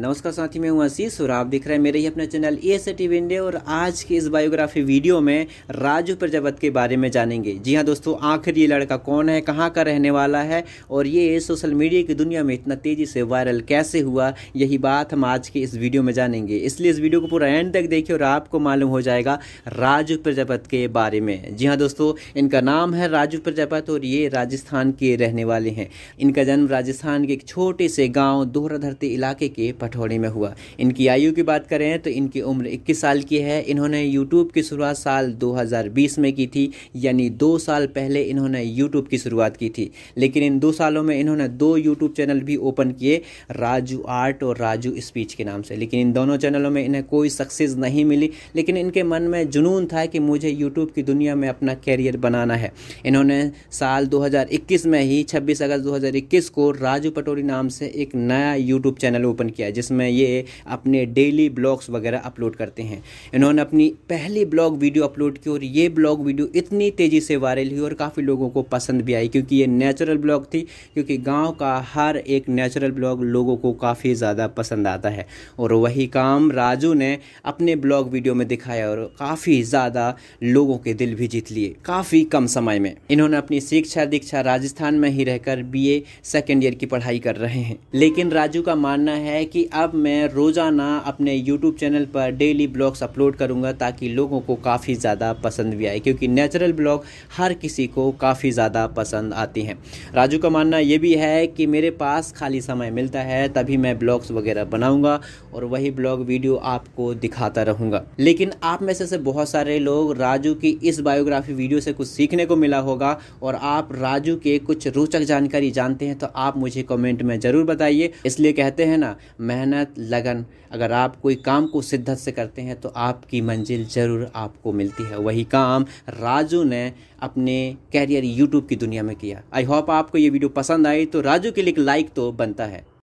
नमस्कार साथी मैं हूँ आशीष और आप देख रहे हैं मेरे ही अपने channel A S V India और आज की इस बायोग्राफी वीडियो में राजू प्रजापत के बारे में जानेंगे जी हाँ दोस्तों आखिर ये लड़का कौन है कहाँ का रहने वाला है और ये सोशल मीडिया की दुनिया में इतना तेज़ी से वायरल कैसे हुआ यही बात हम आज के इस वीडियो में जानेंगे इसलिए इस वीडियो को पूरा एंड तक देखिए और आपको मालूम हो जाएगा राजू प्रजापत के बारे में जी हाँ दोस्तों इनका नाम है राजू प्रजापत और ये राजस्थान के रहने वाले हैं इनका जन्म राजस्थान के एक छोटे से गाँव दोहराधरती इलाके के अठौड़ी में हुआ इनकी आयु की बात करें तो इनकी उम्र 21 साल की है इन्होंने यूट्यूब की शुरुआत साल 2020 में की थी यानी दो साल पहले इन्होंने यूट्यूब की शुरुआत की थी लेकिन इन दो सालों में इन्होंने दो यूट्यूब चैनल भी ओपन किए राजू आर्ट और राजू स्पीच के नाम से लेकिन इन दोनों चैनलों में इन्हें कोई सक्सेस नहीं मिली लेकिन इनके मन में जुनून था कि मुझे यूट्यूब की दुनिया में अपना कैरियर बनाना है इन्होंने साल दो में ही छब्बीस अगस्त दो को राजू पटोरी नाम से एक नया यूट्यूब चैनल ओपन किया जिसमें ये अपने डेली ब्लॉग्स वगैरह अपलोड करते हैं इन्होंने अपनी पहली ब्लॉग वीडियो अपलोड की और ये ब्लॉग वीडियो इतनी तेज़ी से वायरल हुई और काफ़ी लोगों को पसंद भी आई क्योंकि ये नेचुरल ब्लॉग थी क्योंकि गाँव का हर एक नेचुरल ब्लॉग लोगों को काफ़ी ज़्यादा पसंद आता है और वही काम राजू ने अपने ब्लॉग वीडियो में दिखाया और काफ़ी ज़्यादा लोगों के दिल भी जीत लिए काफ़ी कम समय में इन्होंने अपनी शिक्षा दीक्षा राजस्थान में ही रहकर बीए सेकेंड ईयर की पढ़ाई कर रहे हैं लेकिन राजू का मानना है कि अब मैं रोज़ाना अपने यूट्यूब चैनल पर डेली ब्लॉग्स अपलोड करूँगा ताकि लोगों को काफ़ी ज़्यादा पसंद भी आए क्योंकि नेचुरल ब्लॉग हर किसी को काफ़ी ज़्यादा पसंद आती हैं राजू का मानना ये भी है कि मेरे पास खाली समय मिलता है तभी मैं ब्लॉग्स वगैरह बनाऊँगा और वही ब्लॉग वीडियो आपको दिखाता रहूँगा लेकिन आप में से बहुत सारे लोग राजू की इस बायोग्राफी वीडियो से कुछ सीखने को मिला होगा और आप राजू के कुछ रोचक जानकारी जानते हैं तो आप मुझे कमेंट में ज़रूर बताइए इसलिए कहते हैं ना मैं मेहनत लगन अगर आप कोई काम को शिद्दत से करते हैं तो आपकी मंजिल ज़रूर आपको मिलती है वही काम राजू ने अपने कैरियर यूट्यूब की दुनिया में किया आई होप आपको ये वीडियो पसंद आई तो राजू के लिए एक लाइक तो बनता है